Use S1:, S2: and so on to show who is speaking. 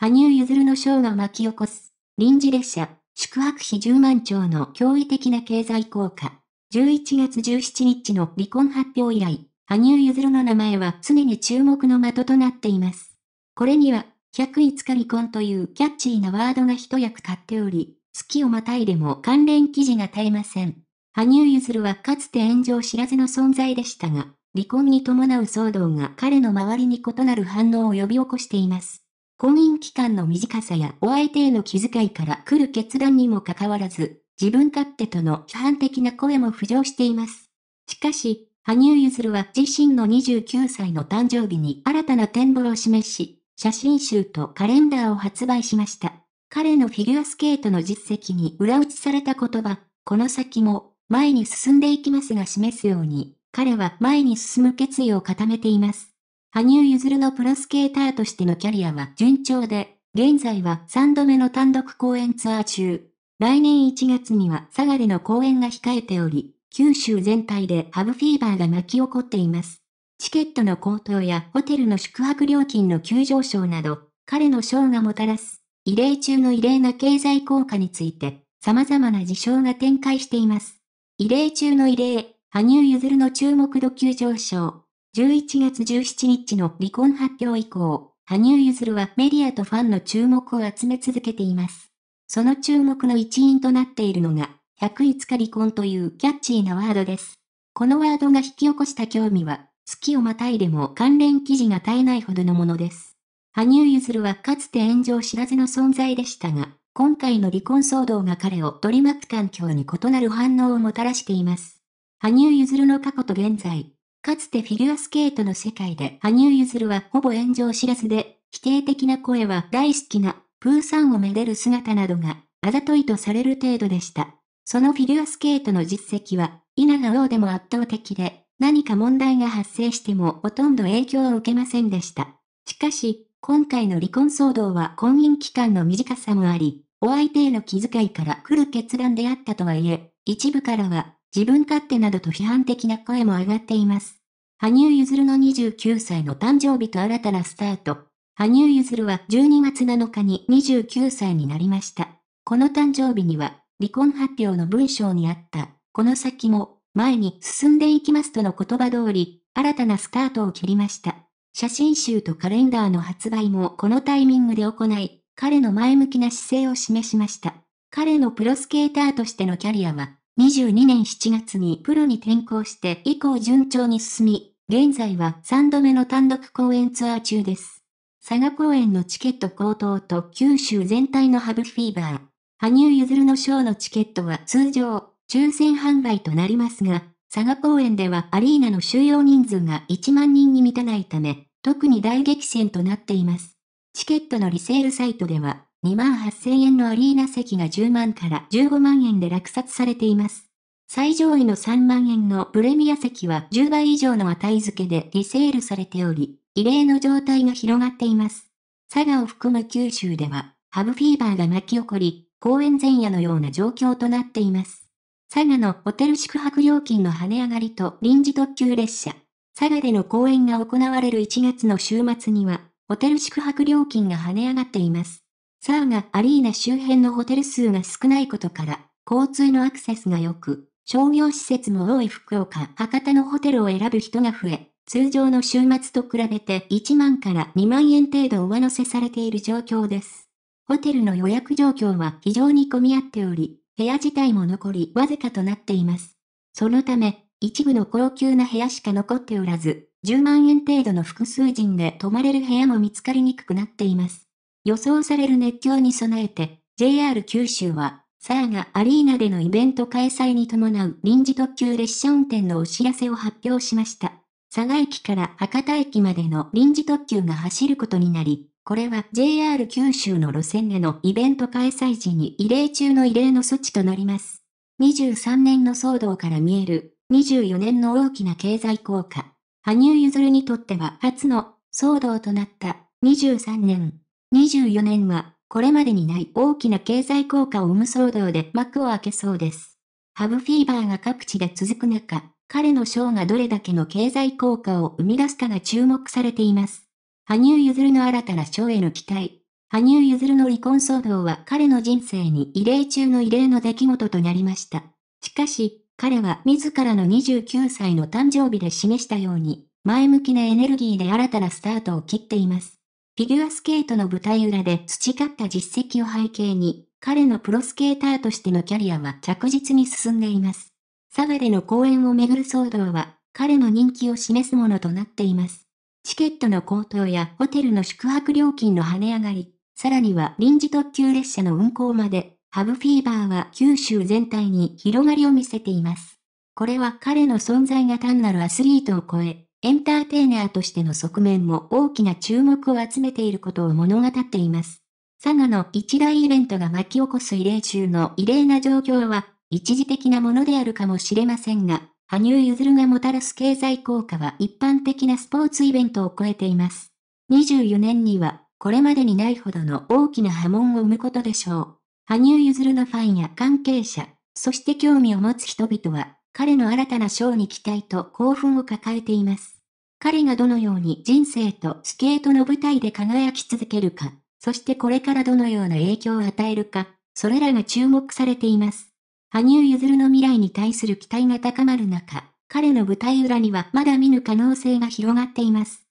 S1: 羽生結弦のショーが巻き起こす、臨時列車、宿泊費10万兆の驚異的な経済効果。11月17日の離婚発表以来、羽生結弦の名前は常に注目の的となっています。これには、1 0つ日離婚というキャッチーなワードが一役買っており、月をまたいでも関連記事が絶えません。羽生結弦はかつて炎上知らずの存在でしたが、離婚に伴う騒動が彼の周りに異なる反応を呼び起こしています。婚姻期間の短さやお相手への気遣いから来る決断にもかかわらず、自分勝手との批判的な声も浮上しています。しかし、羽生結弦は自身の29歳の誕生日に新たな展望を示し、写真集とカレンダーを発売しました。彼のフィギュアスケートの実績に裏打ちされた言葉、この先も前に進んでいきますが示すように、彼は前に進む決意を固めています。羽生結弦のプロスケーターとしてのキャリアは順調で、現在は3度目の単独公演ツアー中。来年1月には下がりの公演が控えており、九州全体でハブフィーバーが巻き起こっています。チケットの高騰やホテルの宿泊料金の急上昇など、彼の賞がもたらす、異例中の異例な経済効果について、様々な事象が展開しています。異例中の異例、羽生結弦の注目度急上昇。11月17日の離婚発表以降、羽生結弦はメディアとファンの注目を集め続けています。その注目の一因となっているのが、1 0日離婚というキャッチーなワードです。このワードが引き起こした興味は、月をまたいでも関連記事が絶えないほどのものです。羽生結弦はかつて炎上知らずの存在でしたが、今回の離婚騒動が彼を取り巻く環境に異なる反応をもたらしています。羽生結弦の過去と現在、かつてフィギュアスケートの世界で羽生結弦はほぼ炎上知らずで、否定的な声は大好きな、プーさんをめでる姿などが、あざといとされる程度でした。そのフィギュアスケートの実績は、稲が王でも圧倒的で、何か問題が発生してもほとんど影響を受けませんでした。しかし、今回の離婚騒動は婚姻期間の短さもあり、お相手への気遣いから来る決断であったとはいえ、一部からは自分勝手などと批判的な声も上がっています。羽生結弦の29歳の誕生日と新たなスタート。羽生結弦は12月7日に29歳になりました。この誕生日には、離婚発表の文章にあった、この先も、前に進んでいきますとの言葉通り、新たなスタートを切りました。写真集とカレンダーの発売もこのタイミングで行い、彼の前向きな姿勢を示しました。彼のプロスケーターとしてのキャリアは、2 2 2年7月にプロに転向して以降順調に進み、現在は3度目の単独公演ツアー中です。佐賀公演のチケット高騰と九州全体のハブフィーバー。羽生結弦のショーのチケットは通常、抽選販売となりますが、佐賀公演ではアリーナの収容人数が1万人に満たないため、特に大激戦となっています。チケットのリセールサイトでは、2万8000円のアリーナ席が10万から15万円で落札されています。最上位の3万円のプレミア席は10倍以上の値付けでリセールされており、異例の状態が広がっています。佐賀を含む九州では、ハブフィーバーが巻き起こり、公演前夜のような状況となっています。佐賀のホテル宿泊料金の跳ね上がりと臨時特急列車。佐賀での公演が行われる1月の週末には、ホテル宿泊料金が跳ね上がっています。サウナアリーナ周辺のホテル数が少ないことから、交通のアクセスが良く、商業施設も多い福岡、博多のホテルを選ぶ人が増え、通常の週末と比べて1万から2万円程度上乗せされている状況です。ホテルの予約状況は非常に混み合っており、部屋自体も残りわずかとなっています。そのため、一部の高級な部屋しか残っておらず、10万円程度の複数人で泊まれる部屋も見つかりにくくなっています。予想される熱狂に備えて、JR 九州は、サーガアリーナでのイベント開催に伴う臨時特急列車運転のお知らせを発表しました。佐賀駅から博多駅までの臨時特急が走ることになり、これは JR 九州の路線でのイベント開催時に異例中の異例の措置となります。23年の騒動から見える24年の大きな経済効果。羽生結弦にとっては初の騒動となった23年。24年は、これまでにない大きな経済効果を生む騒動で幕を開けそうです。ハブフィーバーが各地で続く中、彼のショーがどれだけの経済効果を生み出すかが注目されています。羽生結弦の新たなショーへの期待。羽生結弦の離婚騒動は彼の人生に異例中の異例の出来事となりました。しかし、彼は自らの29歳の誕生日で示したように、前向きなエネルギーで新たなスタートを切っています。フィギュアスケートの舞台裏で培った実績を背景に、彼のプロスケーターとしてのキャリアは着実に進んでいます。サ賀での公演をめぐる騒動は、彼の人気を示すものとなっています。チケットの高騰やホテルの宿泊料金の跳ね上がり、さらには臨時特急列車の運行まで、ハブフィーバーは九州全体に広がりを見せています。これは彼の存在が単なるアスリートを超え、エンターテイナーとしての側面も大きな注目を集めていることを物語っています。佐賀の一大イベントが巻き起こす異例中の異例な状況は、一時的なものであるかもしれませんが、羽生結弦がもたらす経済効果は一般的なスポーツイベントを超えています。24年には、これまでにないほどの大きな波紋を生むことでしょう。羽生結弦のファンや関係者、そして興味を持つ人々は、彼の新たなショーに期待と興奮を抱えています。彼がどのように人生とスケートの舞台で輝き続けるか、そしてこれからどのような影響を与えるか、それらが注目されています。羽生結弦の未来に対する期待が高まる中、彼の舞台裏にはまだ見ぬ可能性が広がっています。